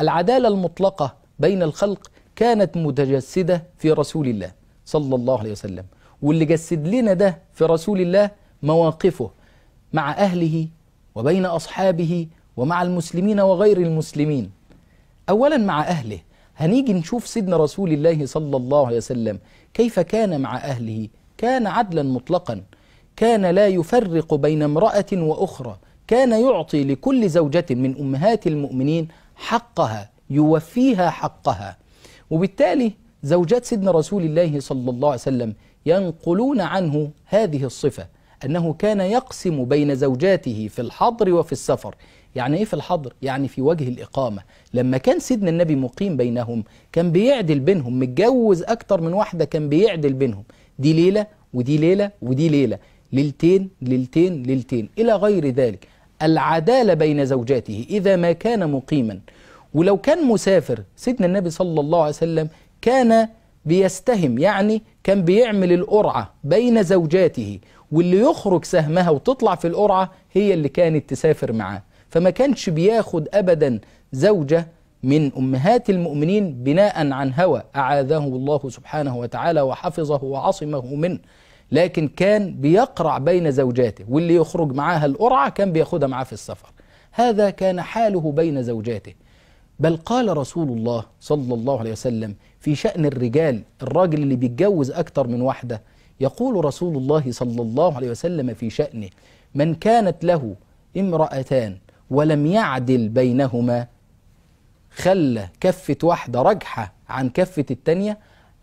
العدالة المطلقة بين الخلق كانت متجسدة في رسول الله صلى الله عليه وسلم واللي جسد لنا ده في رسول الله مواقفه مع أهله وبين أصحابه ومع المسلمين وغير المسلمين أولا مع أهله هنيجي نشوف سيدنا رسول الله صلى الله عليه وسلم كيف كان مع أهله كان عدلا مطلقا كان لا يفرق بين امرأة وأخرى كان يعطي لكل زوجة من أمهات المؤمنين حقها يوفيها حقها وبالتالي زوجات سيدنا رسول الله صلى الله عليه وسلم ينقلون عنه هذه الصفة أنه كان يقسم بين زوجاته في الحضر وفي السفر يعني إيه في الحضر؟ يعني في وجه الإقامة لما كان سيدنا النبي مقيم بينهم كان بيعدل بينهم متجوز أكتر من واحدة كان بيعدل بينهم دي ليلة ودي ليلة ودي ليلة ليلتين ليلتين ليلتين إلى غير ذلك العدالة بين زوجاته إذا ما كان مقيما ولو كان مسافر سيدنا النبي صلى الله عليه وسلم كان بيستهم يعني كان بيعمل القرعة بين زوجاته واللي يخرج سهمها وتطلع في القرعة هي اللي كانت تسافر معاه فما كانش بياخد أبدا زوجة من أمهات المؤمنين بناء عن هوى أعاذه الله سبحانه وتعالى وحفظه وعصمه منه لكن كان بيقرع بين زوجاته واللي يخرج معاها القرعة كان بياخدها معاه في السفر هذا كان حاله بين زوجاته بل قال رسول الله صلى الله عليه وسلم في شأن الرجال الراجل اللي بيتجوز أكتر من واحدة يقول رسول الله صلى الله عليه وسلم في شأنه من كانت له امرأتان ولم يعدل بينهما خلى كفة واحدة رجحة عن كفة التانية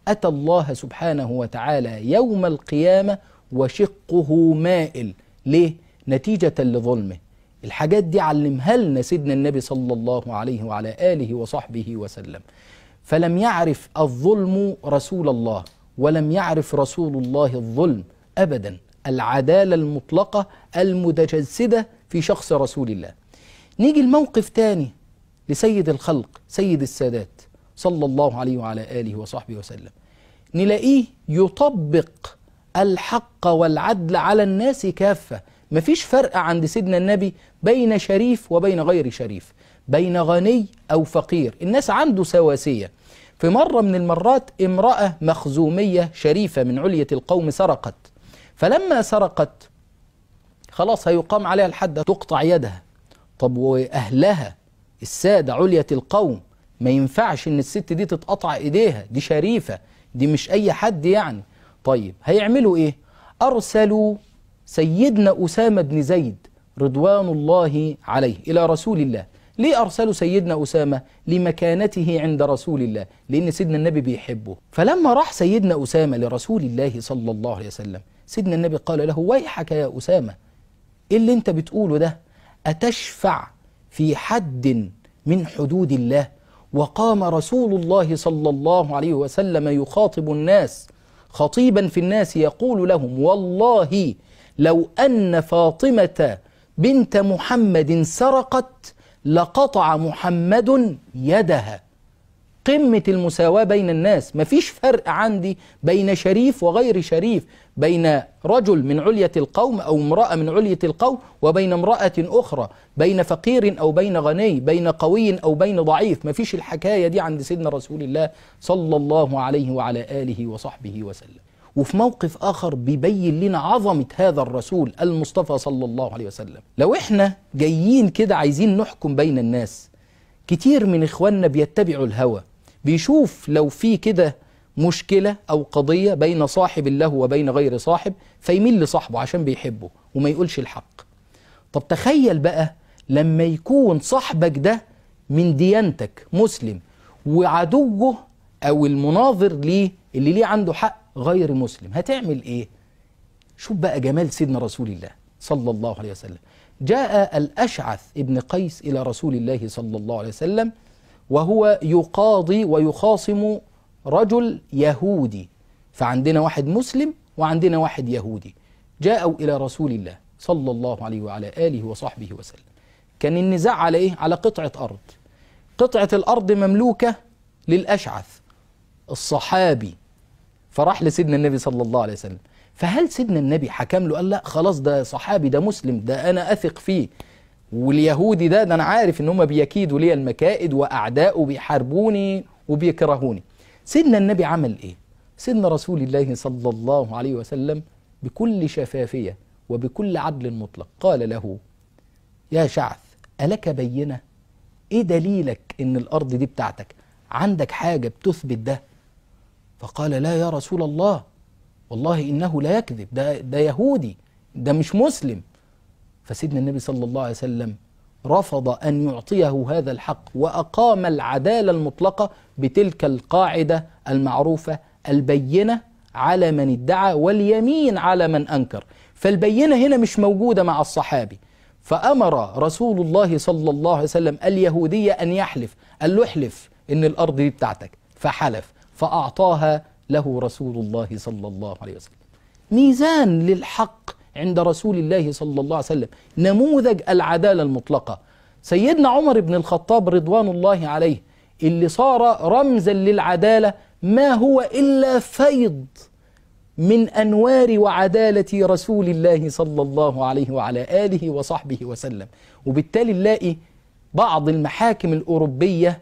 أتى الله سبحانه وتعالى يوم القيامة وشقه مائل ليه؟ نتيجة لظلمه الحاجات دي علمها لنا سيدنا النبي صلى الله عليه وعلى آله وصحبه وسلم فلم يعرف الظلم رسول الله ولم يعرف رسول الله الظلم أبدا العدالة المطلقة المتجسدة في شخص رسول الله نيجي الموقف تاني لسيد الخلق سيد السادات صلى الله عليه وعلى آله وصحبه وسلم نلاقيه يطبق الحق والعدل على الناس كافة مفيش فرق عند سيدنا النبي بين شريف وبين غير شريف بين غني أو فقير الناس عنده سواسية في مرة من المرات امرأة مخزومية شريفة من علية القوم سرقت فلما سرقت خلاص هيقام عليها الحد تقطع يدها طب وأهلها السادة علية القوم ما ينفعش ان الست دي تتقطع ايديها دي شريفة دي مش اي حد يعني طيب هيعملوا ايه ارسلوا سيدنا اسامة بن زيد رضوان الله عليه الى رسول الله ليه أرسلوا سيدنا أسامة لمكانته عند رسول الله لأن سيدنا النبي بيحبه فلما راح سيدنا أسامة لرسول الله صلى الله عليه وسلم سيدنا النبي قال له ويحك يا أسامة إيه اللي أنت بتقوله ده أتشفع في حد من حدود الله وقام رسول الله صلى الله عليه وسلم يخاطب الناس خطيبا في الناس يقول لهم والله لو أن فاطمة بنت محمد سرقت لقطع محمد يدها قمة المساواة بين الناس مفيش فرق عندي بين شريف وغير شريف بين رجل من علية القوم أو امرأة من علية القوم وبين امرأة أخرى بين فقير أو بين غني بين قوي أو بين ضعيف مفيش الحكاية دي عند سيدنا رسول الله صلى الله عليه وعلى آله وصحبه وسلم وفي موقف آخر بيبين لنا عظمة هذا الرسول المصطفى صلى الله عليه وسلم لو احنا جايين كده عايزين نحكم بين الناس كتير من إخواننا بيتبعوا الهوى بيشوف لو في كده مشكلة أو قضية بين صاحب الله وبين غير صاحب فيميل لصاحبه عشان بيحبه وما يقولش الحق طب تخيل بقى لما يكون صاحبك ده من ديانتك مسلم وعدوه أو المناظر ليه اللي ليه عنده حق غير مسلم هتعمل إيه؟ شوف بقى جمال سيدنا رسول الله صلى الله عليه وسلم جاء الأشعث ابن قيس إلى رسول الله صلى الله عليه وسلم وهو يقاضي ويخاصم رجل يهودي فعندنا واحد مسلم وعندنا واحد يهودي جاءوا إلى رسول الله صلى الله عليه وعلى آله وصحبه وسلم كان النزاع على إيه؟ على قطعة أرض قطعة الأرض مملوكة للأشعث الصحابي فراح لسيدنا النبي صلى الله عليه وسلم فهل سيدنا النبي حكم له قال لا خلاص ده صحابي ده مسلم ده أنا أثق فيه واليهودي ده ده انا عارف ان هم بيكيدوا لي المكائد واعداء بيحاربوني وبيكرهوني سيدنا النبي عمل ايه سيدنا رسول الله صلى الله عليه وسلم بكل شفافيه وبكل عدل مطلق قال له يا شعث الك بينه ايه دليلك ان الارض دي بتاعتك عندك حاجه بتثبت ده فقال لا يا رسول الله والله انه لا يكذب ده ده يهودي ده مش مسلم فسيدنا النبي صلى الله عليه وسلم رفض أن يعطيه هذا الحق وأقام العدالة المطلقة بتلك القاعدة المعروفة البينة على من ادعى واليمين على من أنكر فالبينة هنا مش موجودة مع الصحابي فأمر رسول الله صلى الله عليه وسلم اليهودية أن يحلف قال له احلف إن الأرض دي بتاعتك فحلف فأعطاها له رسول الله صلى الله عليه وسلم ميزان للحق عند رسول الله صلى الله عليه وسلم نموذج العدالة المطلقة سيدنا عمر بن الخطاب رضوان الله عليه اللي صار رمزا للعدالة ما هو إلا فيض من أنوار وعدالة رسول الله صلى الله عليه وعلى آله وصحبه وسلم وبالتالي نلاقي بعض المحاكم الأوروبية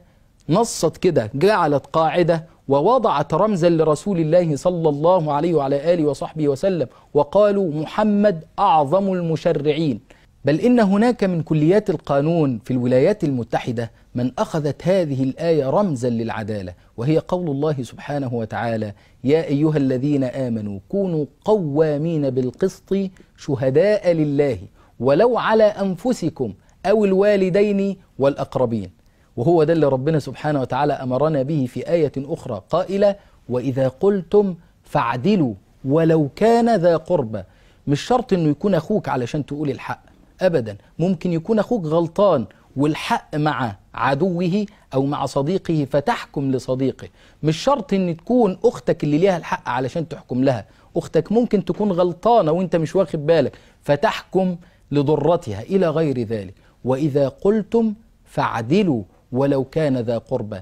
نصت كده جعلت قاعدة ووضعت رمزا لرسول الله صلى الله عليه وعلى آله وصحبه وسلم وقالوا محمد أعظم المشرعين بل إن هناك من كليات القانون في الولايات المتحدة من أخذت هذه الآية رمزا للعدالة وهي قول الله سبحانه وتعالى يا أيها الذين آمنوا كونوا قوامين بالقسط شهداء لله ولو على أنفسكم أو الوالدين والأقربين وهو ده اللي ربنا سبحانه وتعالى أمرنا به في آية أخرى قائلة وإذا قلتم فاعدلوا ولو كان ذا قربى مش شرط انه يكون اخوك علشان تقول الحق ابدا ممكن يكون اخوك غلطان والحق مع عدوه او مع صديقه فتحكم لصديقه مش شرط ان تكون اختك اللي ليها الحق علشان تحكم لها اختك ممكن تكون غلطانه وانت مش واخد بالك فتحكم لضرتها الى غير ذلك واذا قلتم فاعدلوا ولو كان ذا قربى